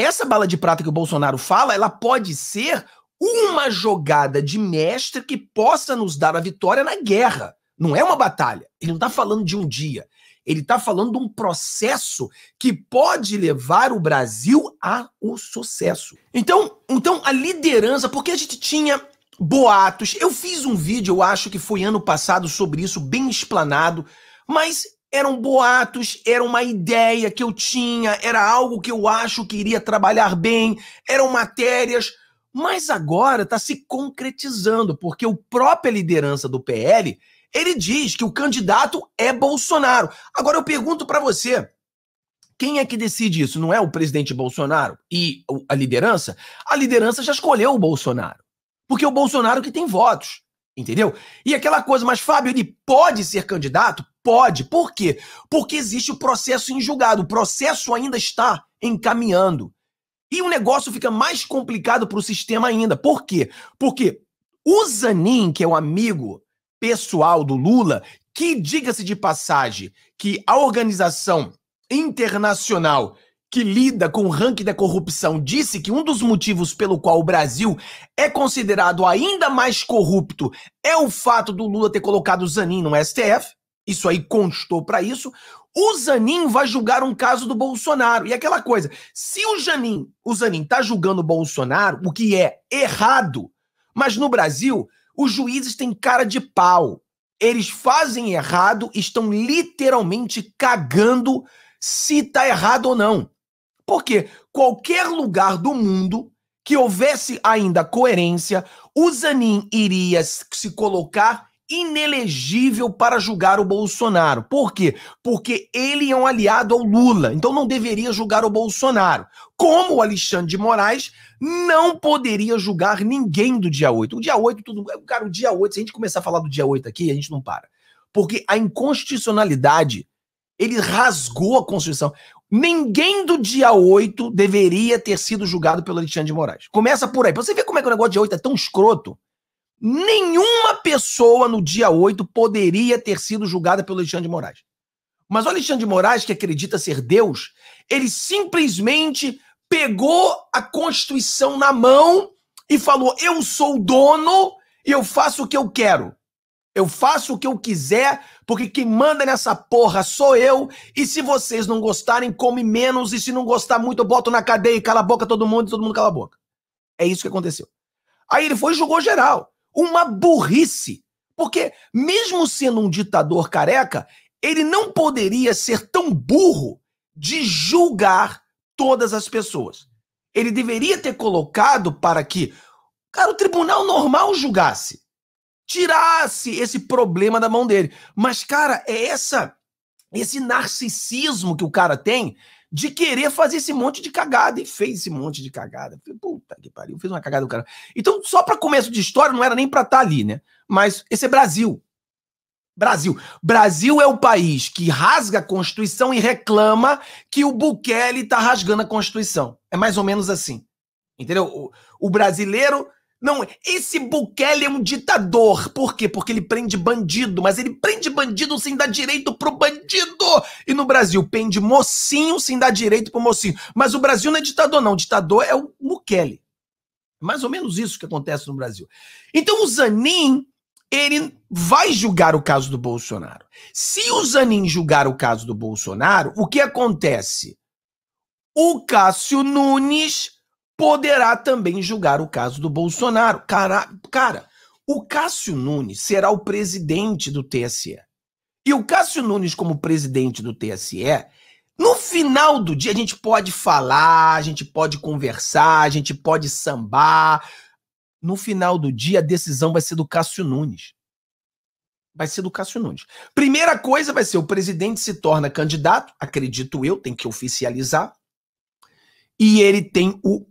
Essa bala de prata que o Bolsonaro fala, ela pode ser uma jogada de mestre que possa nos dar a vitória na guerra. Não é uma batalha. Ele não está falando de um dia. Ele está falando de um processo que pode levar o Brasil ao sucesso. Então, então a liderança, porque a gente tinha boatos. Eu fiz um vídeo, eu acho que foi ano passado sobre isso, bem explanado, mas eram boatos, era uma ideia que eu tinha, era algo que eu acho que iria trabalhar bem, eram matérias, mas agora está se concretizando, porque o própria liderança do PL, ele diz que o candidato é Bolsonaro. Agora eu pergunto para você, quem é que decide isso? Não é o presidente Bolsonaro e a liderança? A liderança já escolheu o Bolsonaro. Porque é o Bolsonaro que tem votos, entendeu? E aquela coisa, mas Fábio, ele pode ser candidato? pode. Por quê? Porque existe o processo em julgado. O processo ainda está encaminhando. E o negócio fica mais complicado para o sistema ainda. Por quê? Porque o Zanin, que é o um amigo pessoal do Lula, que diga-se de passagem que a organização internacional que lida com o ranking da corrupção disse que um dos motivos pelo qual o Brasil é considerado ainda mais corrupto é o fato do Lula ter colocado o Zanin no STF. Isso aí constou para isso. O Zanin vai julgar um caso do Bolsonaro. E aquela coisa, se o Zanin, o Zanin tá julgando o Bolsonaro, o que é errado, mas no Brasil os juízes têm cara de pau. Eles fazem errado, estão literalmente cagando se tá errado ou não. Porque qualquer lugar do mundo que houvesse ainda coerência, o Zanin iria se colocar inelegível para julgar o Bolsonaro. Por quê? Porque ele é um aliado ao Lula, então não deveria julgar o Bolsonaro. Como o Alexandre de Moraes não poderia julgar ninguém do dia 8. O dia 8, tudo. Cara, o dia 8, se a gente começar a falar do dia 8 aqui, a gente não para. Porque a inconstitucionalidade, ele rasgou a Constituição. Ninguém do dia 8 deveria ter sido julgado pelo Alexandre de Moraes. Começa por aí. Pra você ver como é que o negócio de 8 é tão escroto. Nenhuma pessoa no dia 8 poderia ter sido julgada pelo Alexandre de Moraes. Mas o Alexandre de Moraes, que acredita ser Deus, ele simplesmente pegou a Constituição na mão e falou: Eu sou o dono e eu faço o que eu quero. Eu faço o que eu quiser, porque quem manda nessa porra sou eu. E se vocês não gostarem, come menos. E se não gostar muito, eu boto na cadeia e cala a boca todo mundo e todo mundo cala a boca. É isso que aconteceu. Aí ele foi e julgou geral uma burrice. Porque, mesmo sendo um ditador careca, ele não poderia ser tão burro de julgar todas as pessoas. Ele deveria ter colocado para que, cara, o tribunal normal julgasse, tirasse esse problema da mão dele. Mas, cara, é essa esse narcisismo que o cara tem de querer fazer esse monte de cagada. E fez esse monte de cagada. Puta que pariu, fez uma cagada do cara. Então, só para começo de história, não era nem para estar tá ali, né? Mas esse é Brasil. Brasil. Brasil é o país que rasga a Constituição e reclama que o Bukele está rasgando a Constituição. É mais ou menos assim. Entendeu? O, o brasileiro não, esse Bukele é um ditador. Por quê? Porque ele prende bandido, mas ele prende bandido sem dar direito pro bandido. E no Brasil, prende mocinho sem dar direito pro mocinho. Mas o Brasil não é ditador, não. O ditador é o Bukele. Mais ou menos isso que acontece no Brasil. Então o Zanin, ele vai julgar o caso do Bolsonaro. Se o Zanin julgar o caso do Bolsonaro, o que acontece? O Cássio Nunes poderá também julgar o caso do Bolsonaro. Cara, cara, o Cássio Nunes será o presidente do TSE. E o Cássio Nunes, como presidente do TSE, no final do dia a gente pode falar, a gente pode conversar, a gente pode sambar. No final do dia a decisão vai ser do Cássio Nunes. Vai ser do Cássio Nunes. Primeira coisa vai ser o presidente se torna candidato, acredito eu, tem que oficializar. E ele tem o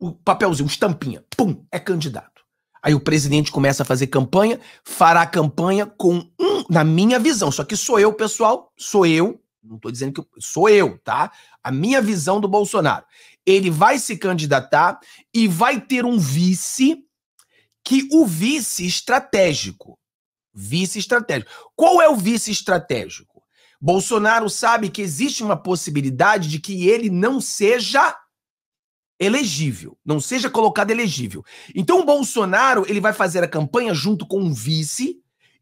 o papelzinho, o estampinha, pum, é candidato. Aí o presidente começa a fazer campanha, fará campanha com um, na minha visão, só que sou eu, pessoal, sou eu, não estou dizendo que eu, sou eu, tá? A minha visão do Bolsonaro. Ele vai se candidatar e vai ter um vice que o vice estratégico. Vice estratégico. Qual é o vice estratégico? Bolsonaro sabe que existe uma possibilidade de que ele não seja elegível, não seja colocado elegível. Então o Bolsonaro, ele vai fazer a campanha junto com um vice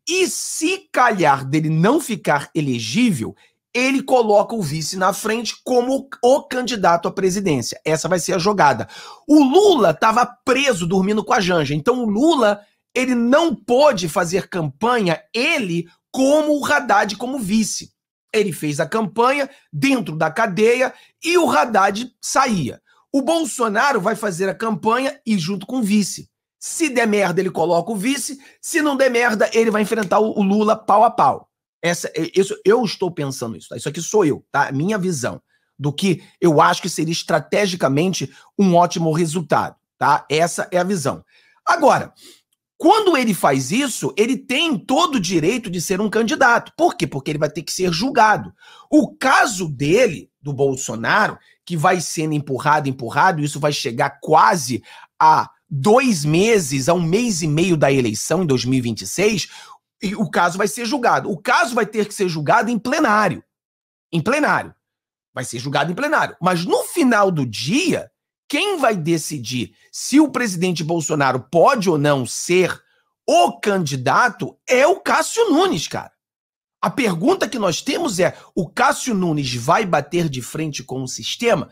e se calhar dele não ficar elegível, ele coloca o vice na frente como o candidato à presidência. Essa vai ser a jogada. O Lula estava preso dormindo com a Janja, então o Lula, ele não pôde fazer campanha ele como o Haddad como vice. Ele fez a campanha dentro da cadeia e o Haddad saía. O Bolsonaro vai fazer a campanha e junto com o vice. Se der merda, ele coloca o vice. Se não der merda, ele vai enfrentar o Lula pau a pau. Essa, é, isso, eu estou pensando isso. Tá? Isso aqui sou eu, tá? Minha visão do que eu acho que seria estrategicamente um ótimo resultado, tá? Essa é a visão. Agora, quando ele faz isso, ele tem todo o direito de ser um candidato. Por quê? Porque ele vai ter que ser julgado. O caso dele, do Bolsonaro, que vai sendo empurrado, empurrado, isso vai chegar quase a dois meses, a um mês e meio da eleição, em 2026, e o caso vai ser julgado. O caso vai ter que ser julgado em plenário. Em plenário. Vai ser julgado em plenário. Mas no final do dia, quem vai decidir se o presidente Bolsonaro pode ou não ser o candidato é o Cássio Nunes, cara. A pergunta que nós temos é: o Cássio Nunes vai bater de frente com o sistema?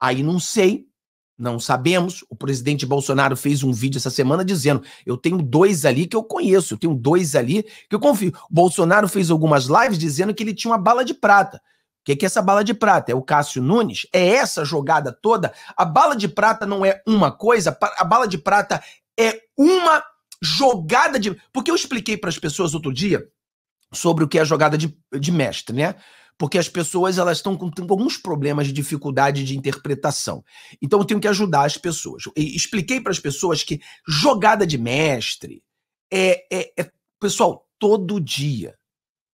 Aí não sei, não sabemos. O presidente Bolsonaro fez um vídeo essa semana dizendo: eu tenho dois ali que eu conheço, eu tenho dois ali que eu confio. O Bolsonaro fez algumas lives dizendo que ele tinha uma bala de prata. O que é essa bala de prata? É o Cássio Nunes? É essa jogada toda? A bala de prata não é uma coisa, a bala de prata é uma jogada de. Porque eu expliquei para as pessoas outro dia sobre o que é jogada de, de mestre, né? Porque as pessoas elas estão com, com, alguns problemas de dificuldade de interpretação. Então eu tenho que ajudar as pessoas. E expliquei para as pessoas que jogada de mestre é, é, é, pessoal todo dia,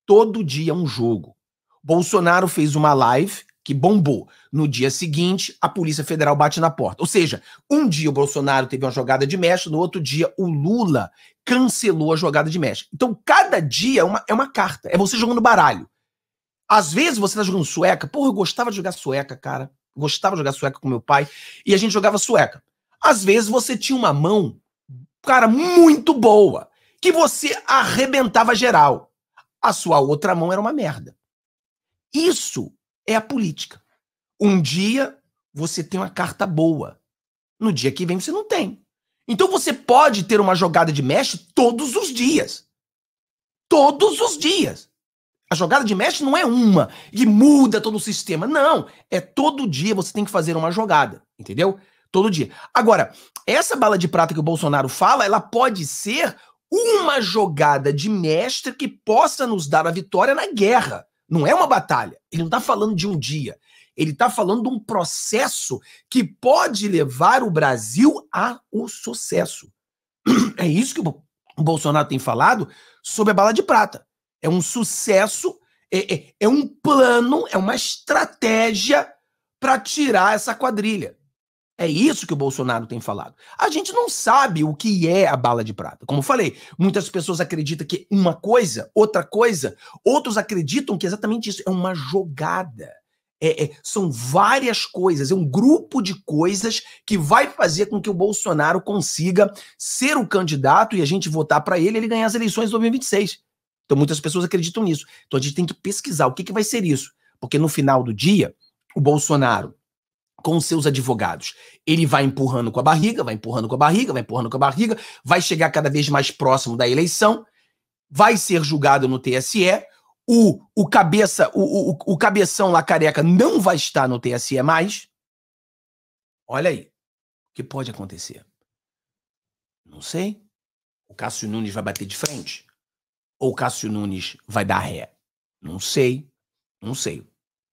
todo dia é um jogo. Bolsonaro fez uma live que bombou. No dia seguinte, a Polícia Federal bate na porta. Ou seja, um dia o Bolsonaro teve uma jogada de mestre, no outro dia o Lula cancelou a jogada de mestre. Então, cada dia é uma, é uma carta. É você jogando baralho. Às vezes você tá jogando sueca. Porra, eu gostava de jogar sueca, cara. Gostava de jogar sueca com meu pai. E a gente jogava sueca. Às vezes você tinha uma mão, cara, muito boa. Que você arrebentava geral. A sua outra mão era uma merda. Isso é a política. Um dia você tem uma carta boa, no dia que vem você não tem. Então você pode ter uma jogada de mestre todos os dias. Todos os dias. A jogada de mestre não é uma que muda todo o sistema. Não. É todo dia você tem que fazer uma jogada. Entendeu? Todo dia. Agora, essa bala de prata que o Bolsonaro fala, ela pode ser uma jogada de mestre que possa nos dar a vitória na guerra. Não é uma batalha. Ele não está falando de um dia. Ele está falando de um processo que pode levar o Brasil ao sucesso. É isso que o Bolsonaro tem falado sobre a bala de prata. É um sucesso, é, é, é um plano, é uma estratégia para tirar essa quadrilha. É isso que o Bolsonaro tem falado. A gente não sabe o que é a bala de prata. Como falei, muitas pessoas acreditam que uma coisa, outra coisa, outros acreditam que é exatamente isso é uma jogada. É, é, são várias coisas, é um grupo de coisas que vai fazer com que o Bolsonaro consiga ser o candidato e a gente votar para ele e ele ganhar as eleições de 2026. Então muitas pessoas acreditam nisso. Então a gente tem que pesquisar o que, que vai ser isso. Porque no final do dia, o Bolsonaro com seus advogados. Ele vai empurrando com a barriga, vai empurrando com a barriga, vai empurrando com a barriga, vai chegar cada vez mais próximo da eleição, vai ser julgado no TSE. O, o cabeça, o, o, o cabeção lá careca não vai estar no TSE mais. Olha aí, o que pode acontecer? Não sei. O Cássio Nunes vai bater de frente? Ou o Cássio Nunes vai dar ré? Não sei. Não sei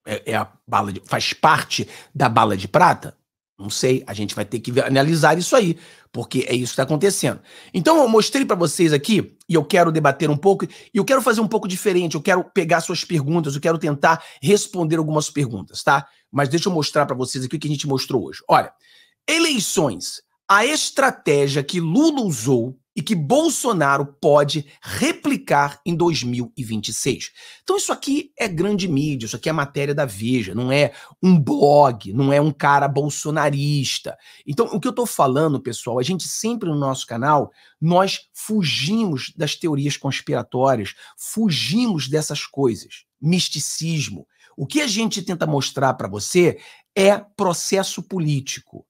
é, é a bala de, faz parte da bala de prata? Não sei, a gente vai ter que analisar isso aí, porque é isso que está acontecendo. Então eu mostrei para vocês aqui, e eu quero debater um pouco, e eu quero fazer um pouco diferente, eu quero pegar suas perguntas, eu quero tentar responder algumas perguntas, tá? Mas deixa eu mostrar para vocês aqui o que a gente mostrou hoje. Olha, eleições, a estratégia que Lula usou e que Bolsonaro pode replicar em 2026. Então isso aqui é grande mídia, isso aqui é matéria da Veja, não é um blog, não é um cara bolsonarista. Então o que eu estou falando, pessoal, a gente sempre no nosso canal nós fugimos das teorias conspiratórias, fugimos dessas coisas, misticismo. O que a gente tenta mostrar para você é processo político.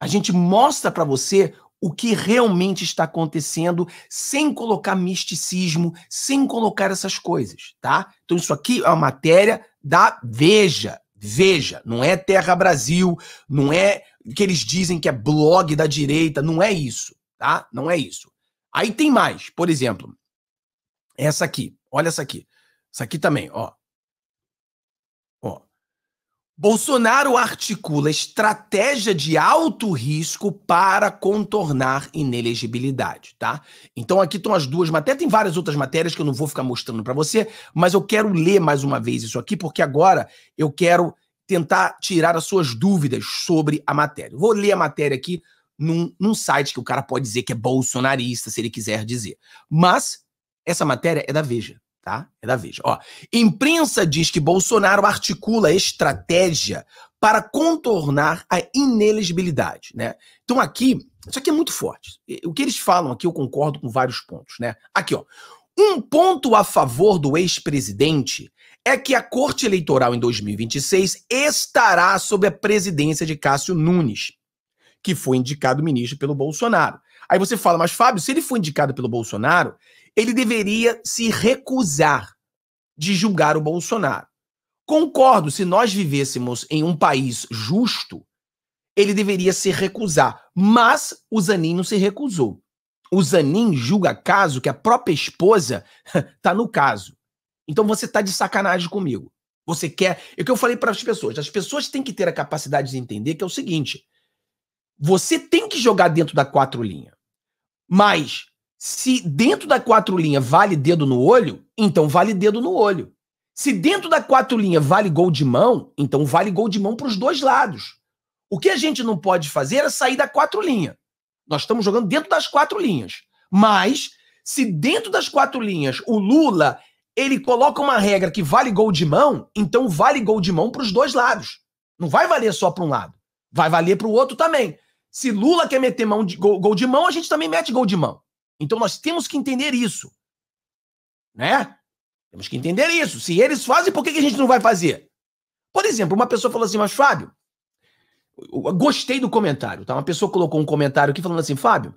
A gente mostra para você o que realmente está acontecendo sem colocar misticismo, sem colocar essas coisas, tá? Então isso aqui é uma matéria da Veja, Veja, não é Terra Brasil, não é que eles dizem que é blog da direita, não é isso, tá? Não é isso. Aí tem mais, por exemplo, essa aqui, olha essa aqui. Essa aqui também, ó. Bolsonaro articula estratégia de alto risco para contornar inelegibilidade, tá? Então aqui estão as duas matérias, tem várias outras matérias que eu não vou ficar mostrando para você, mas eu quero ler mais uma vez isso aqui porque agora eu quero tentar tirar as suas dúvidas sobre a matéria. Vou ler a matéria aqui num, num site que o cara pode dizer que é bolsonarista, se ele quiser dizer. Mas essa matéria é da Veja tá? É da Veja. Ó, imprensa diz que Bolsonaro articula estratégia para contornar a inelegibilidade, né? Então aqui, isso aqui é muito forte. O que eles falam aqui eu concordo com vários pontos, né? Aqui, ó. Um ponto a favor do ex-presidente é que a Corte Eleitoral em 2026 estará sob a presidência de Cássio Nunes, que foi indicado ministro pelo Bolsonaro. Aí você fala, mas Fábio, se ele foi indicado pelo Bolsonaro, ele deveria se recusar de julgar o Bolsonaro. Concordo, se nós vivêssemos em um país justo, ele deveria se recusar. Mas o Zanin não se recusou. O Zanin julga caso que a própria esposa está no caso. Então você está de sacanagem comigo. Você quer. É o que eu falei para as pessoas. As pessoas têm que ter a capacidade de entender que é o seguinte: você tem que jogar dentro da quatro linhas. Mas se dentro da quatro linha vale dedo no olho, então vale dedo no olho. Se dentro da quatro linha vale gol de mão, então vale gol de mão para os dois lados. O que a gente não pode fazer é sair da quatro linha. Nós estamos jogando dentro das quatro linhas. Mas se dentro das quatro linhas o Lula ele coloca uma regra que vale gol de mão, então vale gol de mão para os dois lados. Não vai valer só para um lado, vai valer para o outro também. Se Lula quer meter mão de, gol, gol de mão, a gente também mete gol de mão. Então nós temos que entender isso. Né? Temos que entender isso. Se eles fazem, por que, a gente não vai fazer? Por exemplo, uma pessoa falou assim, mas Fábio, gostei do comentário, tá? Uma pessoa colocou um comentário aqui falando assim, Fábio,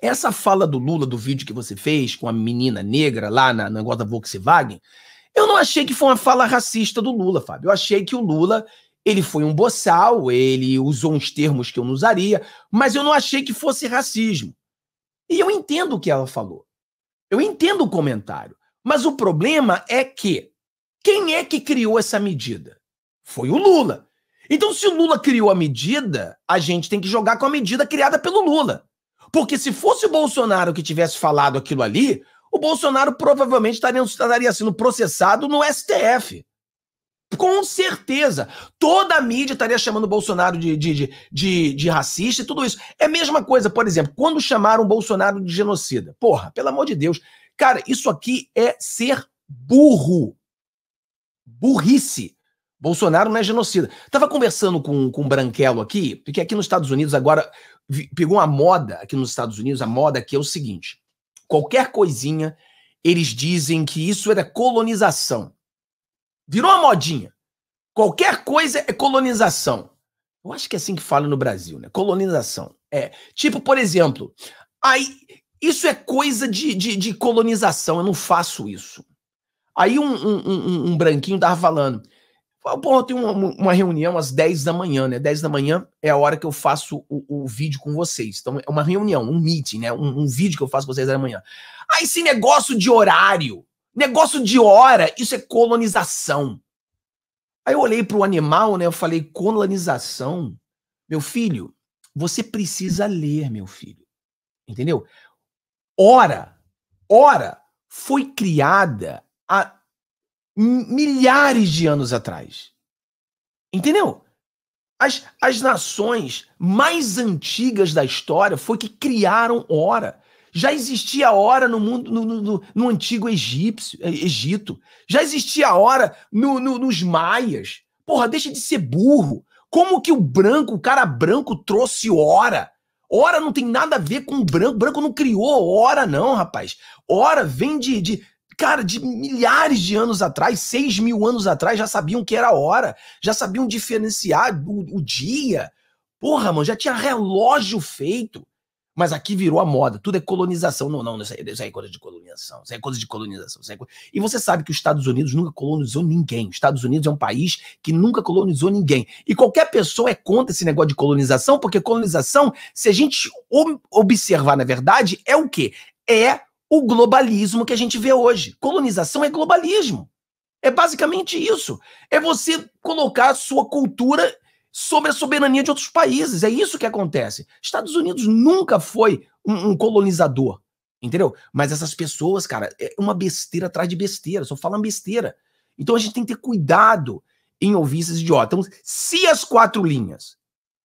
essa fala do Lula do vídeo que você fez com a menina negra lá na, na negócio da Volkswagen, eu não achei que foi uma fala racista do Lula, Fábio. Eu achei que o Lula ele foi um boçal, ele usou uns termos que eu não usaria, mas eu não achei que fosse racismo. E eu entendo o que ela falou. Eu entendo o comentário. Mas o problema é que quem é que criou essa medida? Foi o Lula. Então, se o Lula criou a medida, a gente tem que jogar com a medida criada pelo Lula. Porque se fosse o Bolsonaro que tivesse falado aquilo ali, o Bolsonaro provavelmente estaria, estaria sendo processado no STF. Com certeza. Toda a mídia estaria chamando o Bolsonaro de, de, de, de, racista e tudo isso. É a mesma coisa, por exemplo, quando chamaram o Bolsonaro de genocida. Porra, pelo amor de Deus. Cara, isso aqui é ser burro. Burrice. Bolsonaro não é genocida. Tava conversando com, com o Branquelo aqui, porque aqui nos Estados Unidos agora pegou uma moda aqui nos Estados Unidos, a moda aqui é o seguinte: qualquer coisinha, eles dizem que isso era é colonização. Virou uma modinha. Qualquer coisa é colonização. Eu acho que é assim que fala no Brasil, né? Colonização. É. Tipo, por exemplo, aí, isso é coisa de, de, de colonização, eu não faço isso. Aí um, um, um, um branquinho tava falando. Pô, eu tenho uma, uma, reunião às 10 da manhã, né? 10 da manhã é a hora que eu faço o, o vídeo com vocês. Então é uma reunião, um meeting, né? Um, um vídeo que eu faço com vocês da manhã. esse negócio de horário. Negócio de hora, isso é colonização. Aí eu olhei para o animal, né? Eu falei, colonização? Meu filho, você precisa ler, meu filho. Entendeu? Hora, hora foi criada há milhares de anos atrás. Entendeu? As, as nações mais antigas da história foi que criaram hora. Já existia a hora no mundo, no, no, no antigo egípcio, é, Egito. Já existia a hora no, nos maias. Porra, deixa de ser burro. Como que o branco, o cara branco, trouxe hora? Hora não tem nada a ver com branco. Branco não criou hora, não, rapaz. Hora vem de, de cara, de milhares de anos atrás, seis mil anos atrás, já sabiam que era hora, já sabiam diferenciar o, o dia. Porra, mano, já tinha relógio feito. Mas aqui virou a moda, tudo é colonização. Não, não, isso aí, isso aí é coisa de colonização, isso aí é coisa de colonização. É coisa... E você sabe que os Estados Unidos nunca colonizou ninguém. Os Estados Unidos é um país que nunca colonizou ninguém. E qualquer pessoa é contra esse negócio de colonização, porque colonização, se a gente observar na verdade, é o quê? É o globalismo que a gente vê hoje. Colonização é globalismo. É basicamente isso. É você colocar a sua cultura sobre a soberania de outros países. É isso que acontece. Estados Unidos nunca foi um, um colonizador, entendeu? Mas essas pessoas, cara, é uma besteira atrás de besteira, só falam besteira. Então a gente tem que ter cuidado em ouvir esses idiotas. Então, se as quatro linhas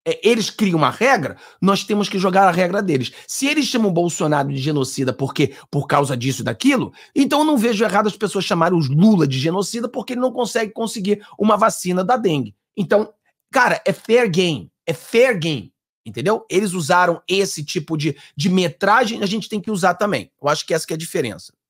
é, eles criam uma regra, nós temos que jogar a regra deles. Se eles chamam Bolsonaro de genocida porque por causa disso e daquilo, então eu não vejo errado as pessoas chamarem os Lula de genocida porque ele não consegue conseguir uma vacina da dengue. Então, Cara, é fair game. É fair game. Entendeu? Eles usaram esse tipo de, de metragem, a gente tem que usar também. Eu acho que essa que é a diferença.